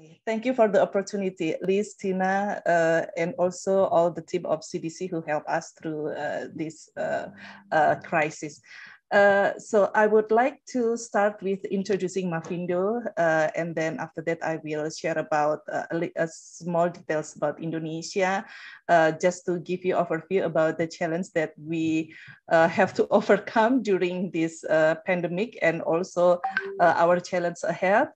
Okay. Thank you for the opportunity, Liz, Tina, uh, and also all the team of CDC who helped us through uh, this uh, uh crisis. Uh, so I would like to start with introducing Mafindo, uh, and then after that I will share about small details about Indonesia, just to give you overview about the challenge that we have to overcome during this pandemic and also our challenge ahead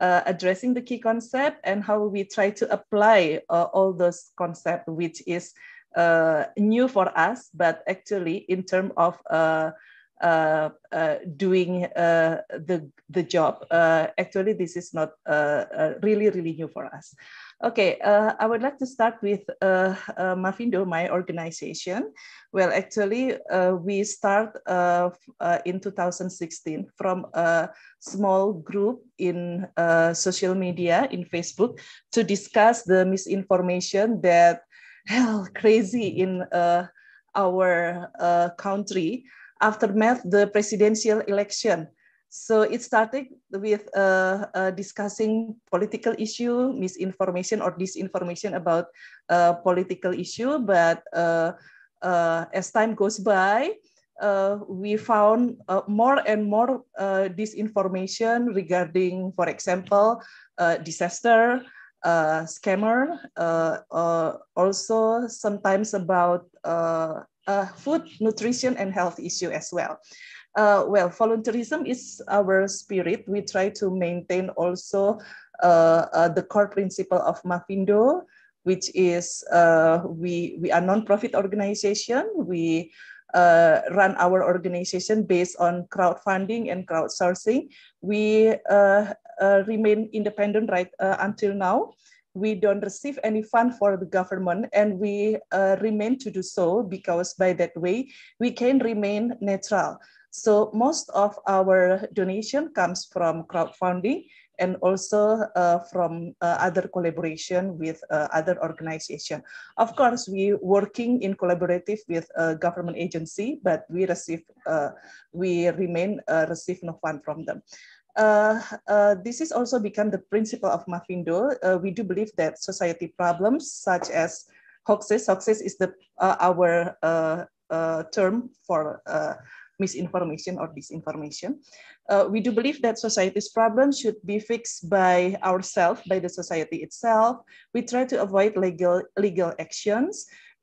uh, addressing the key concept and how we try to apply uh, all those concepts, which is uh, new for us, but actually in terms of uh, uh, uh, doing the, the job, actually this is not really, really new for us. Okay, uh, I would like to start with uh, uh, Mavindo, my organization. Well, actually, uh, we start uh, uh, in 2016 from a small group in social media, in Facebook, to discuss the misinformation that hell crazy in our country aftermath the presidential election so it started with uh, uh, discussing political issue, misinformation or disinformation about uh, political issue. But uh, uh, as time goes by, uh, we found more and more disinformation regarding, for example, disaster, scammer, also sometimes about food, nutrition, and health issue as well uh, well, volunteerism is our spirit. We try to maintain also uh, uh the core principle of Mafindo, which is uh, we, we are non-profit organization. We uh, run our organization based on crowdfunding and crowdsourcing. We uh, uh, remain independent right uh, until now. We don't receive any fund for the government, and we remain to do so because by that way we can remain neutral. So most of our donation comes from crowdfunding and also uh, from uh, other collaboration with uh, other organization. Of course, we working in collaborative with a government agency, but we receive, uh, we remain uh, receive no fund from them. Uh, uh, this is also become the principle of Mafindo. Uh, we do believe that society problems such as hoaxes, hoaxes is the uh, our term for misinformation or disinformation. Uh, we do believe that society's problems should be fixed by ourselves, by the society itself. We try to avoid legal, legal actions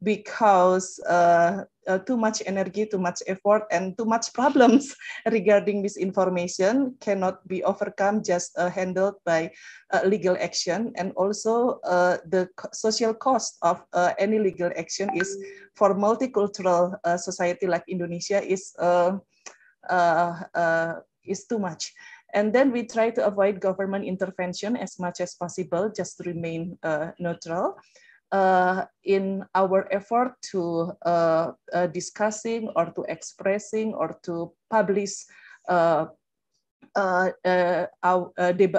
because uh, uh, too much energy, too much effort, and too much problems regarding misinformation cannot be overcome, just uh, handled by uh, legal action. And also, uh, the social cost of uh, any legal action is for multicultural society like Indonesia is is too much. And then we try to avoid government intervention as much as possible, just to remain neutral uh, in our effort to uh, uh, discussing or to expressing or to publish uh, uh, uh, our deb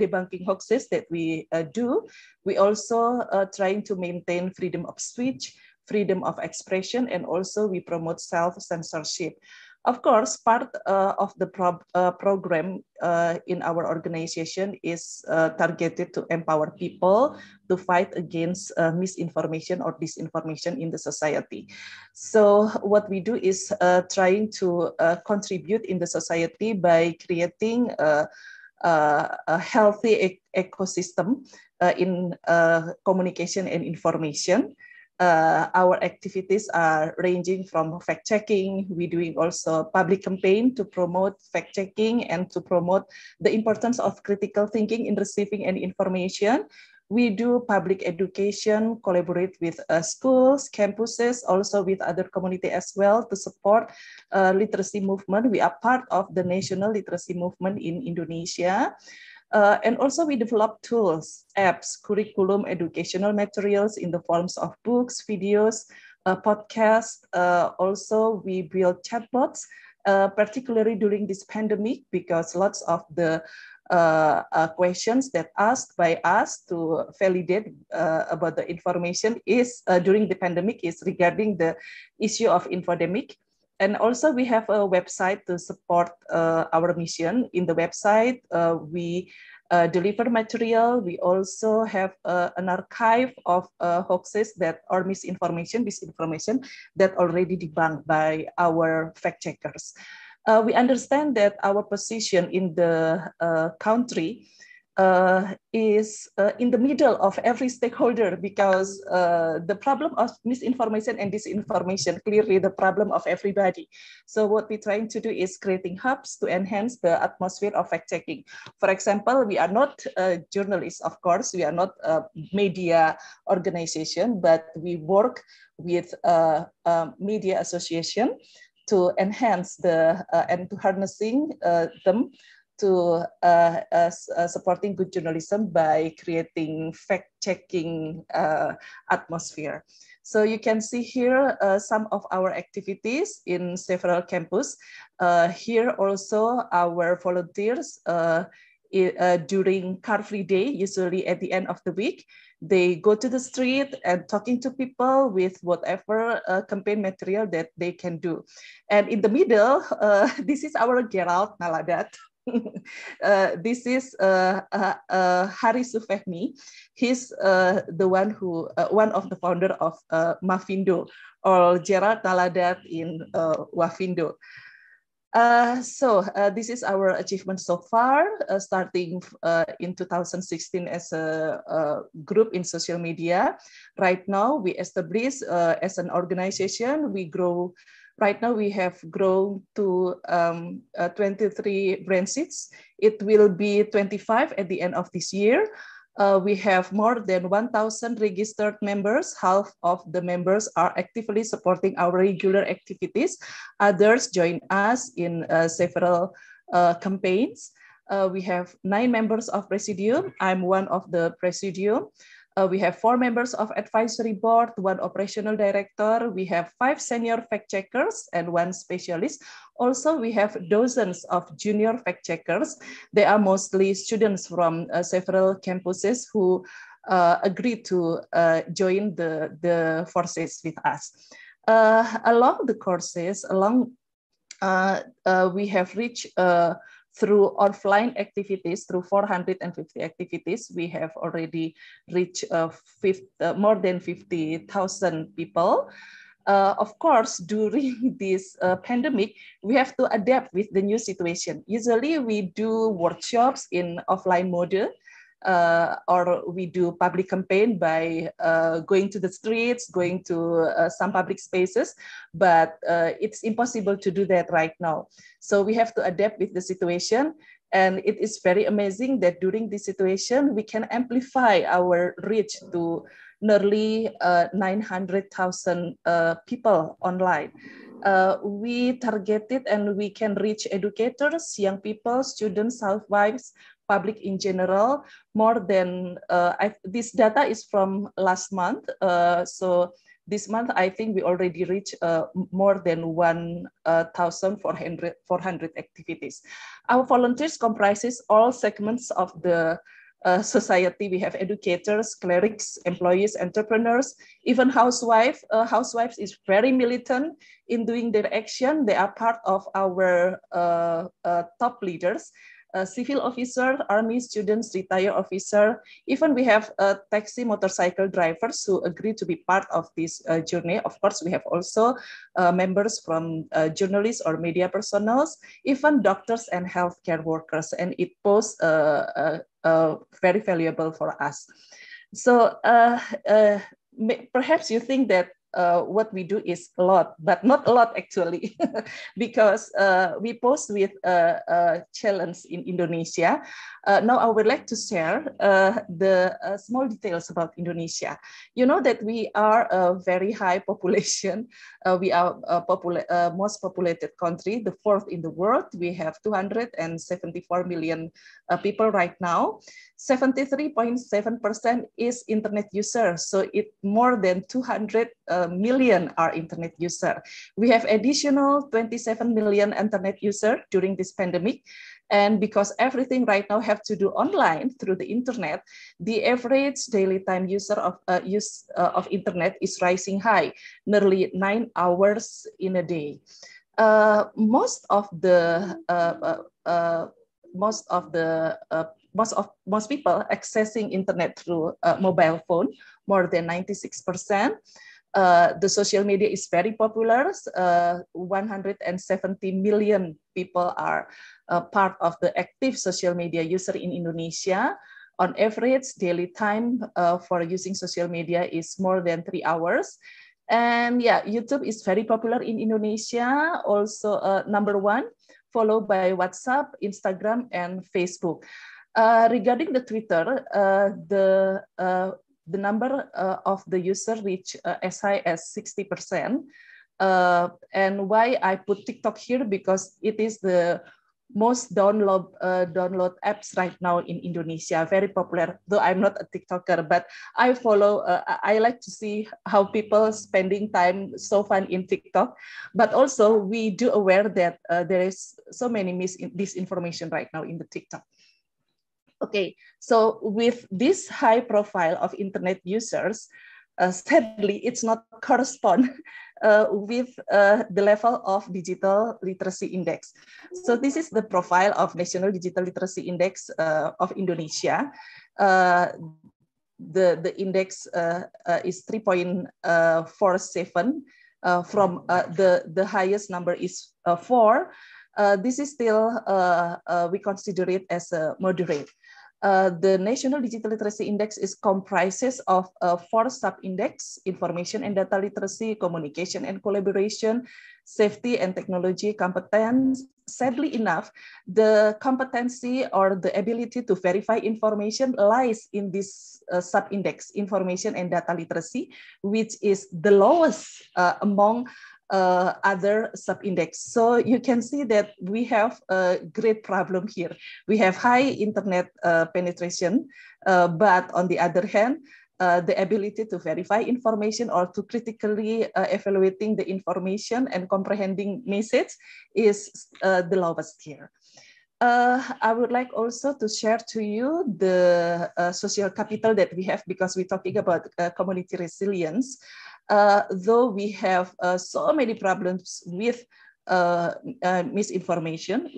debunking hoaxes that we do, we also trying to maintain freedom of speech, freedom of expression, and also we promote self-censorship. Of course, part uh, of the pro uh, program uh, in our organization is uh, targeted to empower people to fight against uh, misinformation or disinformation in the society. So what we do is uh, trying to contribute in the society by creating a, a, a healthy ecosystem in communication and information uh, our activities are ranging from fact checking. We're doing also public campaign to promote fact checking and to promote the importance of critical thinking in receiving any information. We do public education, collaborate with uh, schools, campuses, also with other community as well to support uh, literacy movement. We are part of the national literacy movement in Indonesia. Uh, and also we develop tools, apps, curriculum, educational materials in the forms of books, videos, uh, podcasts. Uh, also, we build chatbots, uh, particularly during this pandemic, because lots of the uh, uh, questions that asked by us to validate about the information is during the pandemic is regarding the issue of infodemic. And also we have a website to support uh, our mission. In the website, uh, we uh, deliver material. We also have uh, an archive of uh, hoaxes that or misinformation, misinformation that already debunked by our fact checkers. Uh, we understand that our position in the country uh, is uh, in the middle of every stakeholder because uh, the problem of misinformation and disinformation clearly the problem of everybody. So what we're trying to do is creating hubs to enhance the atmosphere of fact checking. For example, we are not journalists, of course, we are not a media organization, but we work with a, a media association to enhance the uh, and to harnessing uh, them to uh, uh, uh, supporting good journalism by creating fact-checking uh, atmosphere. So you can see here uh, some of our activities in several campus. Uh, here also our volunteers during Car Free Day, usually at the end of the week, they go to the street and talking to people with whatever uh, campaign material that they can do. And in the middle, uh, this is our Gerald Naladat. uh, this is uh, uh, uh Sufehmi. He's uh, the one who, uh, one of the founder of Mafindo or Gerard Taladat in Wafindo. so this is our achievement so far, starting in 2016 as a, a, group in social media. Right now, we established as an organization, we grow Right now we have grown to um, uh, 23 branches. It will be 25 at the end of this year. Uh, we have more than 1,000 registered members. Half of the members are actively supporting our regular activities. Others join us in uh, several uh, campaigns. Uh, we have nine members of Presidium. I'm one of the Presidium. Uh, we have four members of advisory board, one operational director, we have five senior fact checkers and one specialist. Also, we have dozens of junior fact checkers. They are mostly students from uh, several campuses who uh, agreed to uh, join the, the forces with us. Uh, along the courses, along uh, we have reached through offline activities, through 450 activities, we have already reached uh, uh, more than 50,000 people. Uh, of course, during this uh, pandemic, we have to adapt with the new situation. Usually we do workshops in offline model, uh, or we do public campaign by uh, going to the streets, going to uh, some public spaces, but uh, it's impossible to do that right now. So we have to adapt with the situation. And it is very amazing that during this situation, we can amplify our reach to nearly uh, 900,000 uh, people online. Uh, we targeted and we can reach educators, young people, students, housewives, public in general more than uh, this data is from last month uh, so this month i think we already reached uh, more than 1400 uh, 400 activities our volunteers comprises all segments of the uh, society we have educators clerics employees entrepreneurs even housewives uh, housewives is very militant in doing their action they are part of our top leaders uh, civil officer, army students, retired officer. Even we have uh, taxi motorcycle drivers who agree to be part of this uh, journey. Of course, we have also uh, members from uh, journalists or media personals, even doctors and healthcare workers. And it was very valuable for us. So uh, perhaps you think that uh, what we do is a lot, but not a lot actually, because uh, we post with a, a challenge in Indonesia. Uh, now I would like to share uh, the uh, small details about Indonesia. You know that we are a very high population. Uh, we are a popula most populated country, the fourth in the world. We have 274 million people right now. 73.7% is internet user. So it more than 200 uh, million are internet user. We have additional 27 million internet user during this pandemic. And because everything right now have to do online through the internet, the average daily time user of uh, use uh, of internet is rising high, nearly nine hours in a day. Uh, most of the uh, uh, most of the most of most people accessing internet through mobile phone, more than 96 percent. Uh, the social media is very popular. Uh, 170 million people are uh, part of the active social media user in Indonesia. On average, daily time uh, for using social media is more than three hours. And yeah, YouTube is very popular in Indonesia, also uh, number one, followed by WhatsApp, Instagram, and Facebook. Uh, regarding the Twitter, uh, the uh, the number uh, of the user reach uh, as high as 60%. and why I put TikTok here because it is the most download download apps right now in Indonesia, very popular. Though I'm not a TikToker, but I follow. I like to see how people spending time so fun in TikTok. But also, we do aware that there is so many mis- disinformation right now in the TikTok. Okay, so with this high profile of internet users, uh, sadly, it's not correspond uh, with uh, the level of digital literacy index. So this is the profile of National Digital Literacy Index uh, of Indonesia. Uh, the, the index uh, is 3.47 from the, the highest number is 4 uh, this is still, uh, uh, we consider it as a moderate. Uh, the National Digital Literacy Index is comprises of uh, four sub-index, information and data literacy, communication and collaboration, safety and technology competence. Sadly enough, the competency or the ability to verify information lies in this uh, sub-index, information and data literacy, which is the lowest among uh, other subindex. So you can see that we have a great problem here. We have high internet uh, penetration, uh, but on the other hand, uh, the ability to verify information or to critically uh, evaluating the information and comprehending message is uh, the lowest here. Uh, I would like also to share to you the uh, social capital that we have because we're talking about uh, community resilience. Uh, though we have uh, so many problems with uh, misinformation,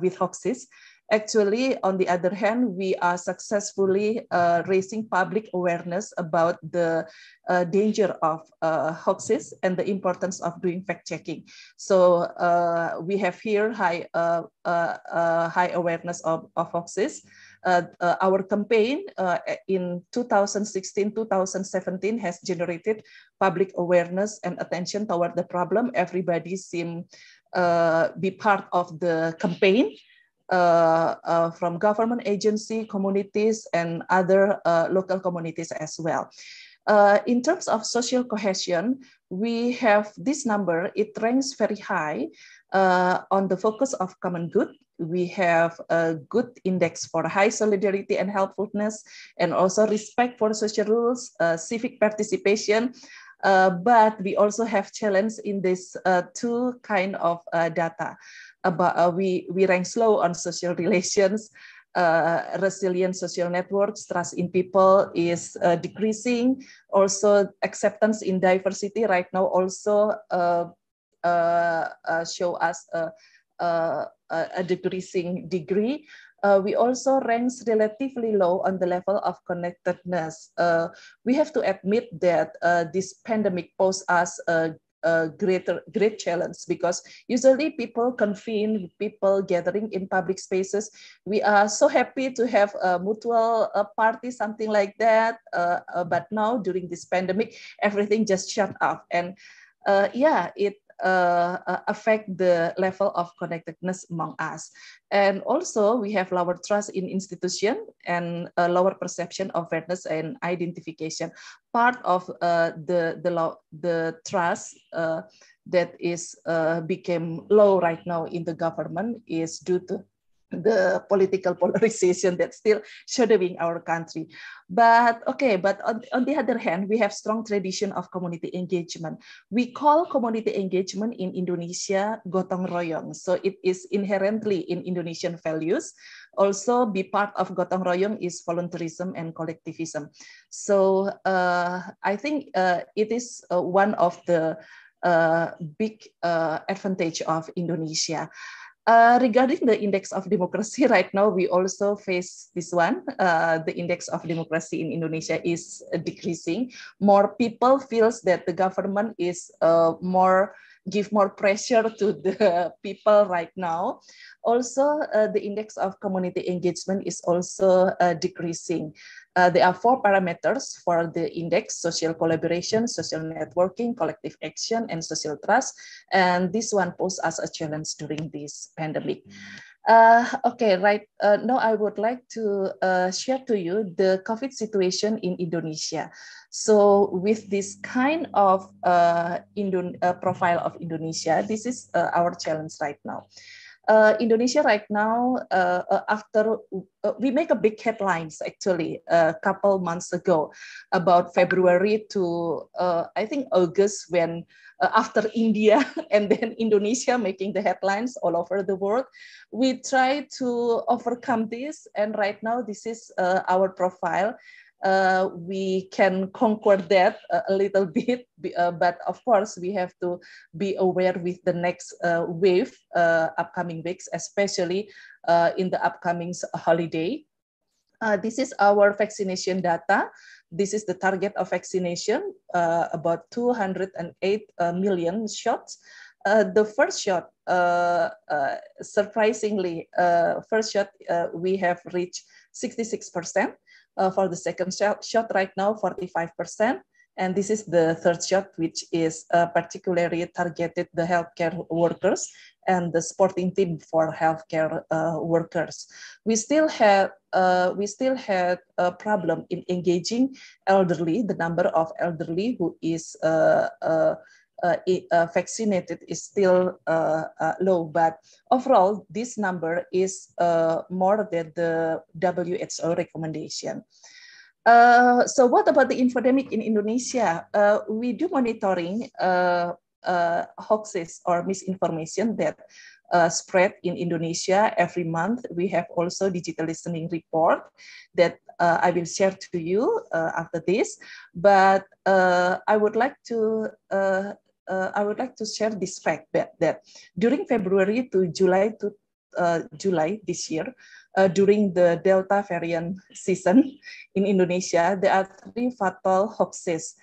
with hoaxes, Actually, on the other hand, we are successfully uh, raising public awareness about the uh, danger of uh, hoaxes and the importance of doing fact checking. So we have here high, high awareness of, of hoaxes. Uh, uh, our campaign uh, in 2016-2017 has generated public awareness and attention toward the problem. Everybody seem be part of the campaign. Uh, uh, from government agency, communities, and other uh, local communities as well. in terms of social cohesion, we have this number, it ranks very high uh, on the focus of common good, we have a good index for high solidarity and helpfulness, and also respect for social rules, uh, civic participation. Uh, but we also have challenge in this uh, two kind of uh, data. About uh, we we rank slow on social relations. resilient social networks, trust in people is decreasing. Also, acceptance in diversity right now also uh, uh, show us a, a, a decreasing degree. Uh, we also ranks relatively low on the level of connectedness. we have to admit that this pandemic posed us a greater great challenge because usually people convene people gathering in public spaces we are so happy to have a mutual a party something like that uh, but now during this pandemic everything just shut off and yeah it uh, uh, affect the level of connectedness among us. And also we have lower trust in institution and a lower perception of fairness and identification. Part of uh, the, the, the trust uh, that is uh, became low right now in the government is due to the political polarization that's still shadowing our country. But okay, but on, on the other hand, we have strong tradition of community engagement. We call community engagement in Indonesia gotong royong. So it is inherently in Indonesian values. Also be part of gotong royong is voluntarism and collectivism. So uh, I think uh, it is uh, one of the uh, big uh, advantage of Indonesia. Uh, regarding the index of democracy, right now we also face this one. Uh, the index of democracy in Indonesia is decreasing. More people feels that the government is uh, more give more pressure to the people right now. Also, uh, the index of community engagement is also uh, decreasing. Uh, there are four parameters for the index, social collaboration, social networking, collective action, and social trust. And this one posed us a challenge during this pandemic. Uh, okay, right. Uh, now I would like to uh, share to you the COVID situation in Indonesia. So with this kind of uh, Indo uh, profile of Indonesia, this is our challenge right now uh, Indonesia right now, uh, uh, after uh, we make a big headlines actually a uh, couple months ago about February to uh, I think August when after India and then Indonesia making the headlines all over the world, we try to overcome this and right now this is our profile. Uh, we can conquer that uh, a, little bit. Uh, but of course, we have to be aware with the next wave, upcoming weeks, especially in the upcoming holiday. Uh, this is our vaccination data. This is the target of vaccination, uh, about 208 uh, million shots. the first shot, surprisingly, first shot, we have reached 66% uh, for the second shot, right now, 45%. And this is the third shot, which is uh, particularly targeted the healthcare workers and the sporting team for healthcare uh, workers. We still have uh, we still had a problem in engaging elderly, the number of elderly who is uh, uh, uh, uh, vaccinated is still uh, low, but overall, this number is more than the WHO recommendation. Uh, so what about the infodemic in Indonesia? Uh, we do monitoring uh, hoaxes or misinformation that spread in Indonesia every month. We have also digital listening report that I will share to you after this. But I would like to uh, I would like to share this fact that, that during February to July to uh, July this year, uh, during the Delta variant season in Indonesia, there are three fatal hoaxes.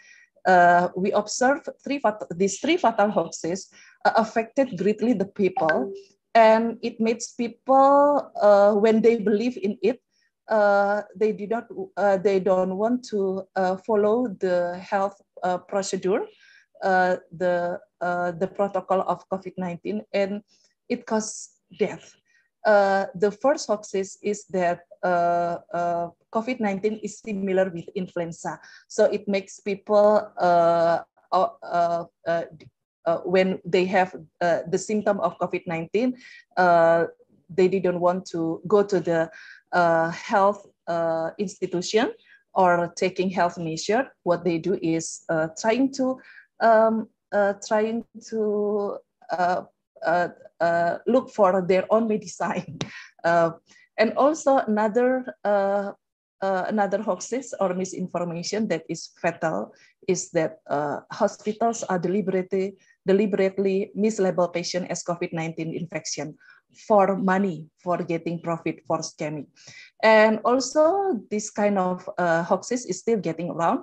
Uh, we observed three these three fatal hoaxes uh, affected greatly the people, and it makes people uh, when they believe in it, uh, they do not uh, they don't want to uh, follow the health procedure uh, the uh, the protocol of COVID-19, and it caused death. Uh, the first hoaxes is that COVID-19 is similar with influenza, so it makes people when they have the symptom of COVID-19, they didn't want to go to the uh, health uh, institution or taking health measure, what they do is uh, trying to um, uh, trying to uh, uh, uh, look for their own medicine. Uh, and also another uh, another hoaxes or misinformation that is fatal is that hospitals are deliberately deliberately mislabel patient as COVID-19 infection for money for getting profit for scamming and also this kind of uh, hoaxes is still getting around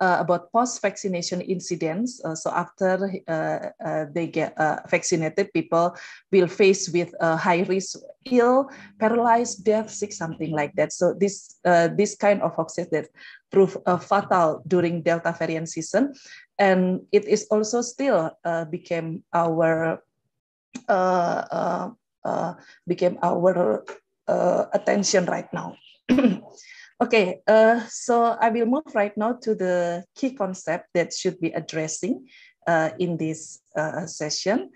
uh, about post vaccination incidents uh, so after uh, uh, they get uh, vaccinated people will face with high risk ill paralyzed death sick something like that so this this kind of hoaxes that prove fatal during delta variant season and it is also still became our uh, uh, uh, became our uh, attention right now. okay, uh, so I will move right now to the key concept that should be addressing in this session.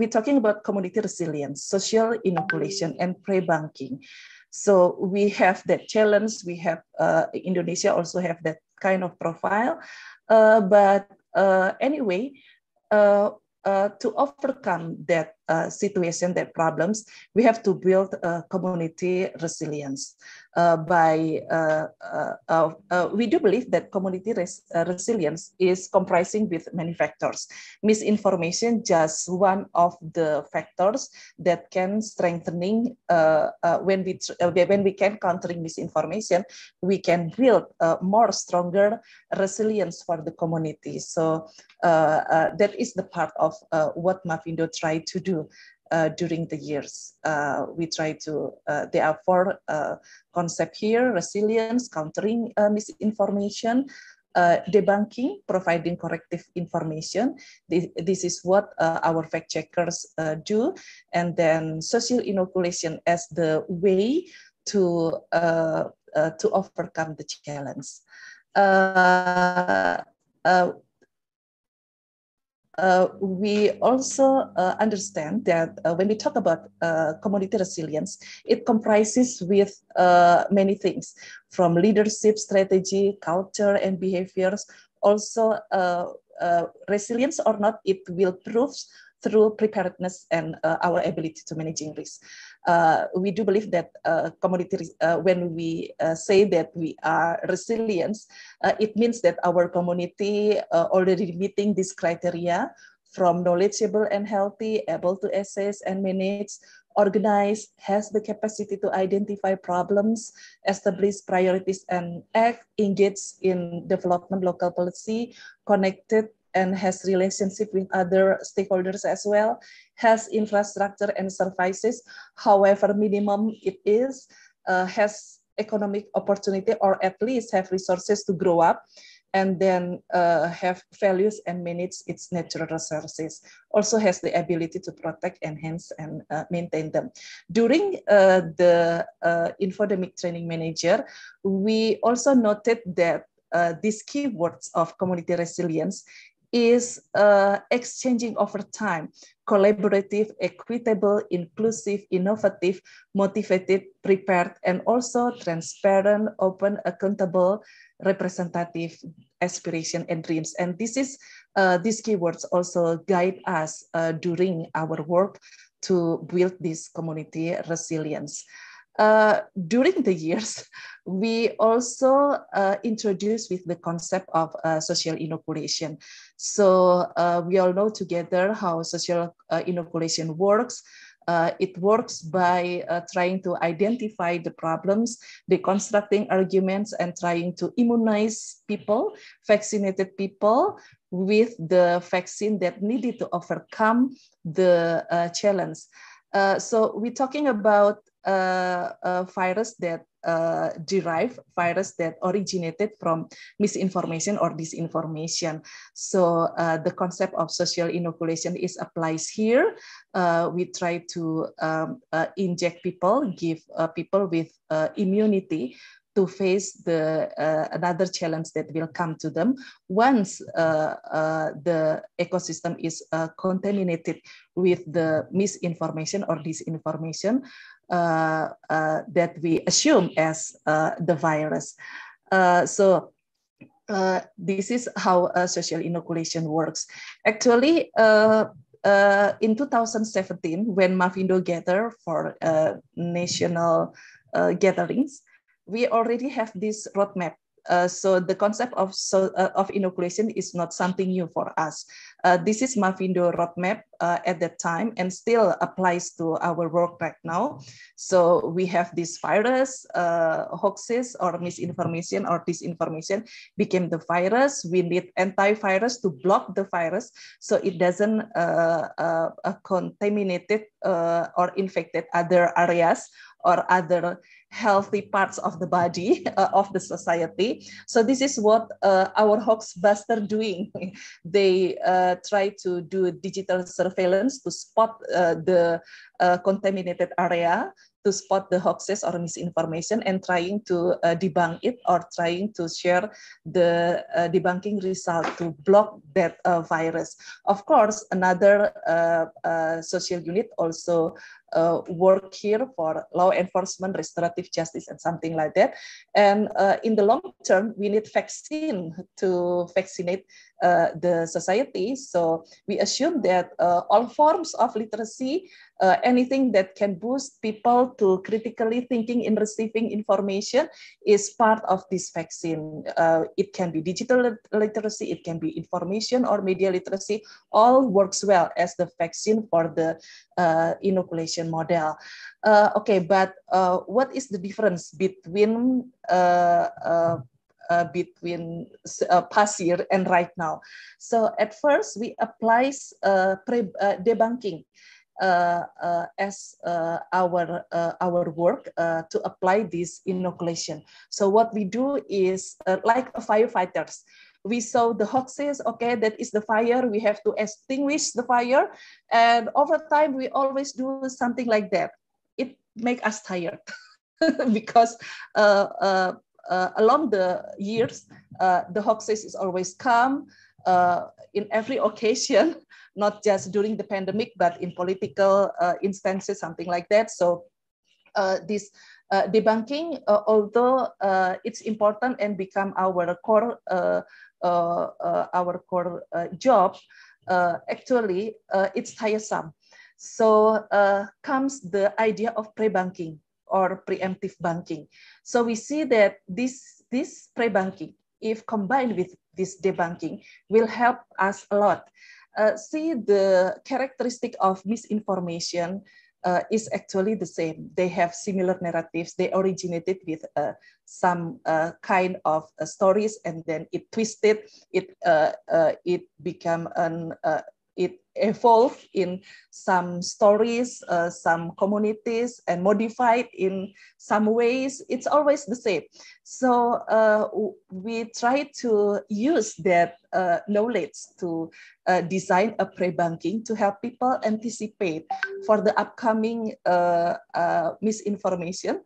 we're talking about community resilience, social inoculation, and pre-banking. So we have that challenge. We have uh, Indonesia also have that kind of profile. Uh, but uh, anyway, to overcome that uh, situation, their problems, we have to build community resilience. Uh, by uh, uh, uh, we do believe that community res resilience is comprising with many factors. Misinformation just one of the factors that can strengthening when we when we can countering misinformation, we can build more stronger resilience for the community. So that is the part of what Mafindo tried to do uh, during the years. Uh, we try to, uh, there are four uh, concepts here, resilience, countering uh, misinformation, uh, debunking, providing corrective information. This, this is what our fact checkers do. And then social inoculation as the way to, to overcome the challenge. Uh, we also uh, understand that uh, when we talk about uh, community resilience, it comprises with uh, many things from leadership, strategy, culture, and behaviors. Also, resilience or not, it will prove through preparedness and uh, our ability to managing risk. Uh, we do believe that uh, commodity, uh, when we uh, say that we are resilient, uh, it means that our community already meeting these criteria from knowledgeable and healthy, able to assess and manage, organize, has the capacity to identify problems, establish priorities and act, engage in development local policy, connected and has relationship with other stakeholders as well, has infrastructure and services, however minimum it is, uh, has economic opportunity or at least have resources to grow up and then uh, have values and manage its natural resources. Also has the ability to protect, enhance, and uh, maintain them. During uh, the uh, infodemic training manager, we also noted that uh, these keywords of community resilience is uh, exchanging over time, collaborative, equitable, inclusive, innovative, motivated, prepared, and also transparent, open, accountable, representative aspiration and dreams. And this is, uh, these keywords also guide us uh, during our work to build this community resilience. Uh, during the years, we also uh, introduced with the concept of uh, social inoculation. So uh, we all know together how social uh, inoculation works. it works by trying to identify the problems, deconstructing arguments, and trying to immunize people, vaccinated people, with the vaccine that needed to overcome the challenge. Uh, so we're talking about a virus that uh, derived virus that originated from misinformation or disinformation. So uh, the concept of social inoculation is applies here. Uh, we try to um, uh, inject people, give uh, people with uh, immunity to face the another challenge that will come to them once the ecosystem is contaminated with the misinformation or disinformation uh, uh, that we assume as uh, the virus. so this is how social inoculation works. Actually, in 2017, when Mavindo gathered for national gatherings, we already have this roadmap uh, so the concept of, so, uh, of inoculation is not something new for us. Uh, this is Mavindo roadmap uh, at that time and still applies to our work right now. So we have this virus, uh, hoaxes or misinformation or disinformation became the virus. We need antivirus to block the virus so it doesn't contaminate or infected other areas or other healthy parts of the body uh, of the society. So this is what uh, our hoaxbuster doing. they uh, try to do digital surveillance to spot uh, the uh, contaminated area, to spot the hoaxes or misinformation and trying to uh, debunk it or trying to share the uh, debunking result to block that uh, virus. Of course, another uh, social unit also uh, work here for law enforcement, restorative justice, and something like that. And uh, in the long term, we need vaccine to vaccinate uh, the society. So we assume that uh, all forms of literacy uh, anything that can boost people to critically thinking in receiving information is part of this vaccine. Uh, it can be digital literacy, it can be information or media literacy, all works well as the vaccine for the uh, inoculation model. Uh, okay, but uh, what is the difference between uh, uh between uh, past year and right now. So at first we apply uh, pre, debunking uh, uh, as uh, our our work to apply this inoculation. So what we do is like firefighters, we saw the hoaxes, okay, that is the fire, we have to extinguish the fire. And over time, we always do something like that. It make us tired because uh, uh, uh, along the years, the hoaxes is always come, uh, in every occasion, not just during the pandemic, but in political uh, instances, something like that. So uh, this uh, debunking, uh, although uh, it's important and become our core, our core job, actually it's tiresome. So comes the idea of pre-banking or preemptive banking. So we see that this this pre-banking if combined with this debunking, will help us a lot. Uh, see, the characteristic of misinformation uh, is actually the same. They have similar narratives. They originated with uh, some uh, kind of uh, stories, and then it twisted. It uh, it became an it evolved in some stories, uh, some communities, and modified in some ways. It's always the same. So uh, we try to use that uh, knowledge to uh, design a pre-banking to help people anticipate for the upcoming uh, uh, misinformation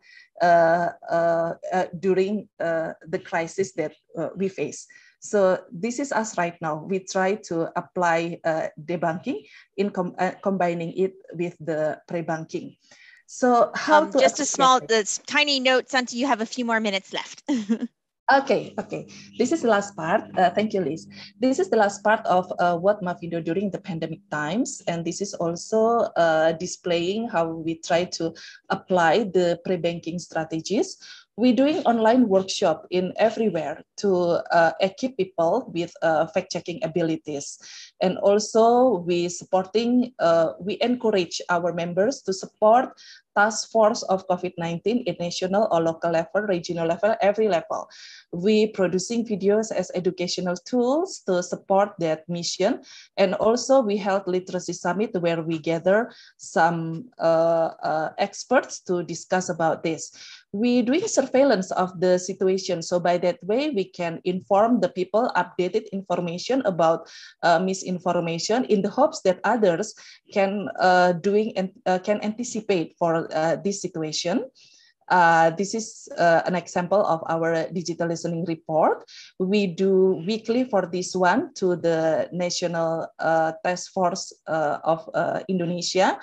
during the crisis that we face. So this is us right now. We try to apply uh, debunking in com uh, combining it with the pre banking So how um, to- Just a small, this tiny note, Santi, you have a few more minutes left. Okay, okay. This is the last part. Uh, thank you, Liz. This is the last part of uh, what Mavindo during the pandemic times. And this is also uh, displaying how we try to apply the pre-banking strategies we're doing online workshop in everywhere to uh, equip people with uh, fact checking abilities and also we supporting uh, we encourage our members to support task force of COVID-19 at national or local level, regional level, every level. We producing videos as educational tools to support that mission. And also we held literacy summit where we gather some uh, uh, experts to discuss about this we doing surveillance of the situation. So by that way, we can inform the people updated information about uh, misinformation in the hopes that others can uh, doing and uh, can anticipate for uh, this situation. Uh, this is uh, an example of our digital listening report. We do weekly for this one to the National Task Force of Indonesia.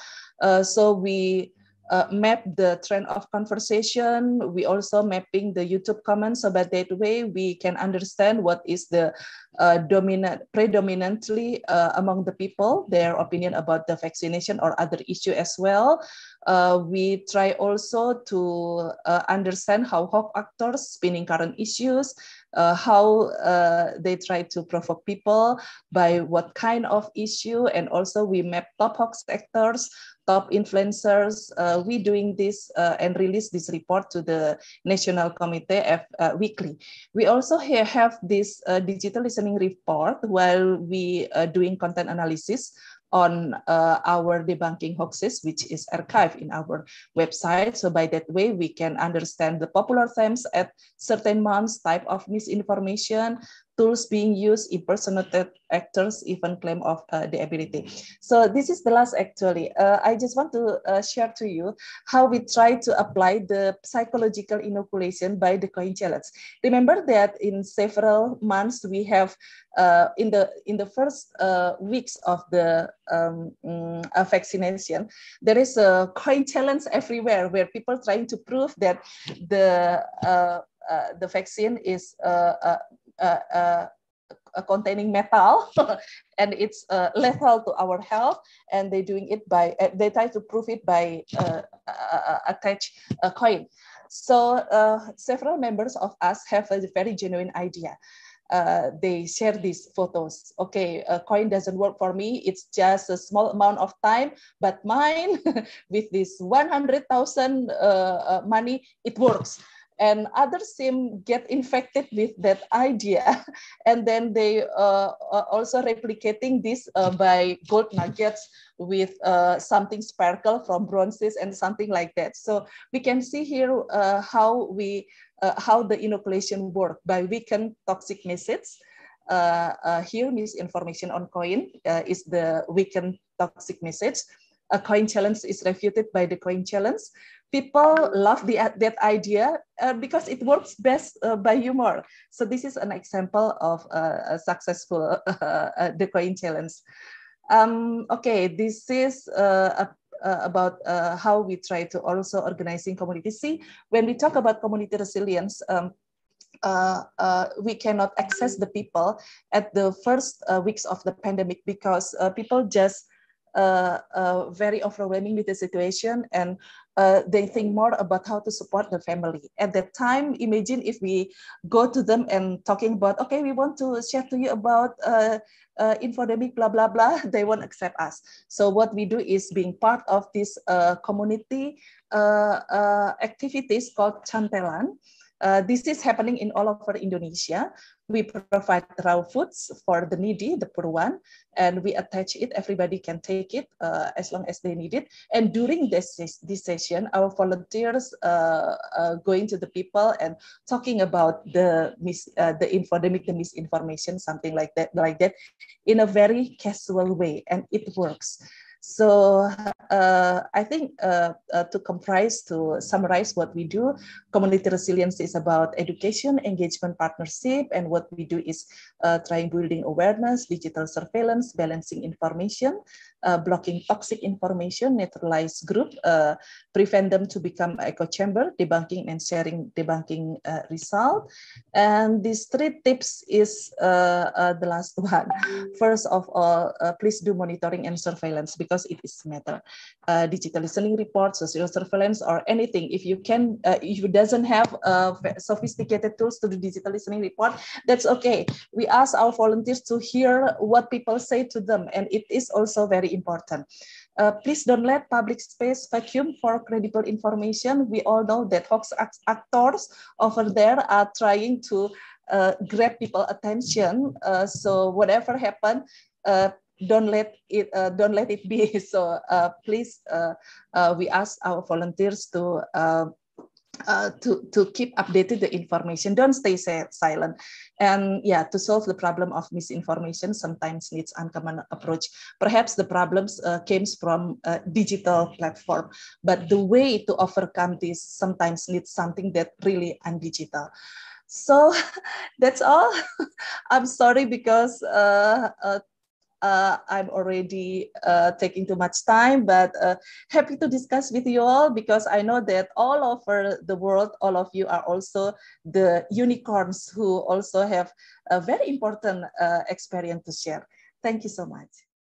so we uh, map the trend of conversation. We also mapping the YouTube comments so that that way we can understand what is the uh, dominant, predominantly uh, among the people, their opinion about the vaccination or other issue as well. Uh, we try also to uh, understand how hawk actors spinning current issues, uh, how uh, they try to provoke people by what kind of issue and also we map top hawk sectors top influencers. Uh, we doing this uh, and release this report to the National Committee F, uh, weekly. We also here have this uh, digital listening report while we are uh, doing content analysis on uh, our debunking hoaxes, which is archived in our website. So by that way, we can understand the popular themes at certain months, type of misinformation, tools being used, impersonated actors, even claim of uh, the ability. So this is the last actually. Uh, I just want to uh, share to you how we try to apply the psychological inoculation by the coin challenge. Remember that in several months we have uh, in the in the first uh, weeks of the um, um, vaccination, there is a coin challenge everywhere where people trying to prove that the uh, uh the vaccine is uh, uh, containing metal and it's uh, lethal to our health and they're doing it by uh, they try to prove it by uh, attach a coin so uh, several members of us have a very genuine idea uh, they share these photos okay a coin doesn't work for me it's just a small amount of time but mine with this 100000 uh, money it works and other seem get infected with that idea and then they uh, also replicating this uh, by gold nuggets with uh, something sparkle from bronzes and something like that so we can see here uh, how we uh, how the inoculation work by weaken toxic messages uh, here misinformation on coin is the weaken toxic message a coin challenge is refuted by the coin challenge people love the, that idea uh, because it works best uh, by humor. So this is an example of uh, a successful uh, the coin challenge. Um, okay, this is uh, a, uh, about how we try to also organizing community. See, when we talk about community resilience, um, uh, uh, we cannot access the people at the first uh, weeks of the pandemic because people just uh, uh, very overwhelming with the situation and uh, they think more about how to support the family. At that time, imagine if we go to them and talking about, okay, we want to share to you about uh, infodemic, blah, blah, blah, they won't accept us. So what we do is being part of this uh, community uh, activities called Chantelan. Uh, this is happening in all over Indonesia. We provide raw foods for the needy, the poor one, and we attach it. Everybody can take it uh, as long as they need it. And during this, this session, our volunteers uh, uh, going to the people and talking about the mis uh, the infodemic, the misinformation, something like that, like that, in a very casual way, and it works. So uh, I think uh, uh, to comprise, to summarize what we do, community resilience is about education, engagement, partnership, and what we do is uh, trying building awareness, digital surveillance, balancing information, uh, blocking toxic information, neutralize group, uh, prevent them to become echo chamber, debunking and sharing debunking uh, result. And these three tips is uh, uh, the last one. First of all, uh, please do monitoring and surveillance because it is matter. digital listening reports, social surveillance, or anything. If you can, if you doesn't have sophisticated tools to do digital listening report, that's okay. We ask our volunteers to hear what people say to them, and it is also very very important. Uh, please don't let public space vacuum for credible information. We all know that hoax actors over there are trying to uh, grab people attention. Uh, so whatever happened, uh, don't let it uh, don't let it be. So uh, please, we ask our volunteers to uh, to, to keep updated the information. Don't stay silent. And yeah, to solve the problem of misinformation sometimes needs uncommon approach. Perhaps the problems uh, comes from a digital platform, but the way to overcome this sometimes needs something that really undigital. So that's all. I'm sorry because uh, uh, uh, I'm already uh, taking too much time, but uh, happy to discuss with you all because I know that all over the world, all of you are also the unicorns who also have a very important uh, experience to share. Thank you so much.